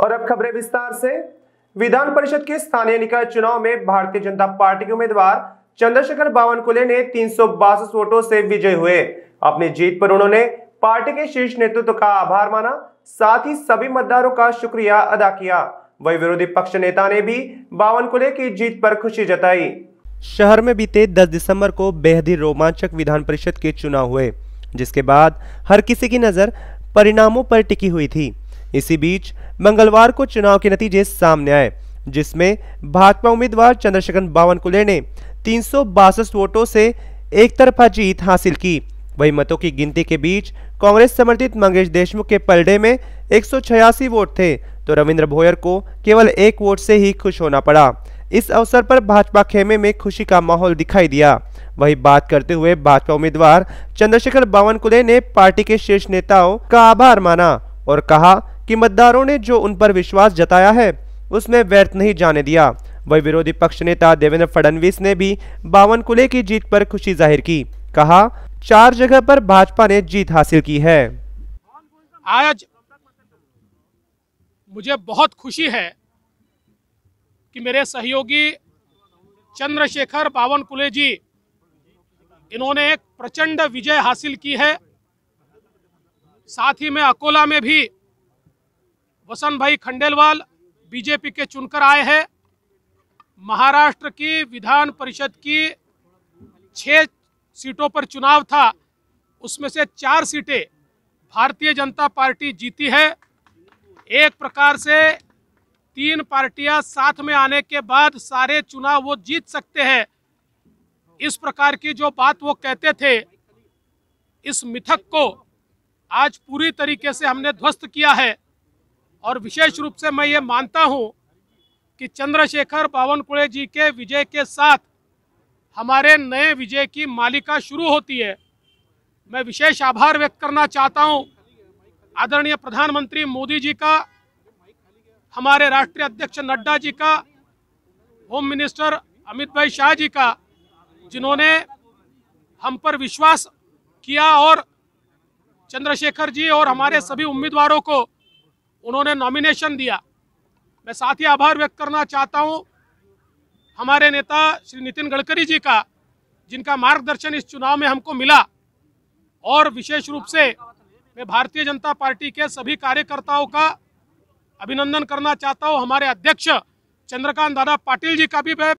और अब खबरें विस्तार से विधान परिषद के स्थानीय निकाय चुनाव में भारतीय जनता पार्टी के उम्मीदवार चंद्रशेखर बावनकुले ने तीन वोटों से विजय हुए अपनी जीत पर उन्होंने पार्टी के शीर्ष नेतृत्व का आभार माना साथ ही सभी मतदारों का शुक्रिया अदा किया वही विरोधी पक्ष नेता ने भी बावनकुले की जीत पर खुशी जताई शहर में बीते 10 दिसंबर को बेहद ही रोमांचक विधान परिषद के चुनाव हुए जिसके बाद हर किसी की नज़र परिणामों पर टिकी हुई थी इसी बीच मंगलवार को चुनाव के नतीजे सामने आए जिसमें भाजपा उम्मीदवार चंद्रशेखर बावनकुले ने तीन वोटों से एक तरफा जीत हासिल की वही मतों की गिनती के बीच कांग्रेस समर्थित मंगेश देशमुख के पलडे में एक वोट थे तो रविंद्र भोयर को केवल एक वोट से ही खुश होना पड़ा इस अवसर पर भाजपा खेमे में खुशी का माहौल दिखाई दिया वही बात करते हुए भाजपा उम्मीदवार चंद्रशेखर बावनकुले ने पार्टी के शीर्ष नेताओं का आभार माना और कहा कि मतदारों ने जो उन पर विश्वास जताया है उसमें व्यर्थ नहीं जाने दिया वही विरोधी पक्ष नेता देवेंद्र फडणवीस ने भी बावन कुले की जीत पर खुशी जाहिर की कहा चार जगह पर भाजपा ने जीत हासिल की है आज मुझे बहुत खुशी है कि मेरे सहयोगी चंद्रशेखर बावन कुले जी इन्होंने एक प्रचंड विजय हासिल की है साथ ही में अकोला में भी वसंत भाई खंडेलवाल बीजेपी के चुनकर आए हैं महाराष्ट्र की विधान परिषद की छः सीटों पर चुनाव था उसमें से चार सीटें भारतीय जनता पार्टी जीती है एक प्रकार से तीन पार्टियां साथ में आने के बाद सारे चुनाव वो जीत सकते हैं इस प्रकार की जो बात वो कहते थे इस मिथक को आज पूरी तरीके से हमने ध्वस्त किया है और विशेष रूप से मैं ये मानता हूँ कि चंद्रशेखर बावनकुड़े जी के विजय के साथ हमारे नए विजय की मालिका शुरू होती है मैं विशेष आभार व्यक्त करना चाहता हूँ आदरणीय प्रधानमंत्री मोदी जी का हमारे राष्ट्रीय अध्यक्ष नड्डा जी का होम मिनिस्टर अमित भाई शाह जी का जिन्होंने हम पर विश्वास किया और चंद्रशेखर जी और हमारे सभी उम्मीदवारों को उन्होंने नॉमिनेशन दिया मैं साथ ही आभार व्यक्त करना चाहता हूँ हमारे नेता श्री नितिन गडकरी जी का जिनका मार्गदर्शन इस चुनाव में हमको मिला और विशेष रूप से मैं भारतीय जनता पार्टी के सभी कार्यकर्ताओं का अभिनंदन करना चाहता हूँ हमारे अध्यक्ष चंद्रकांत दादा पाटिल जी का भी मैं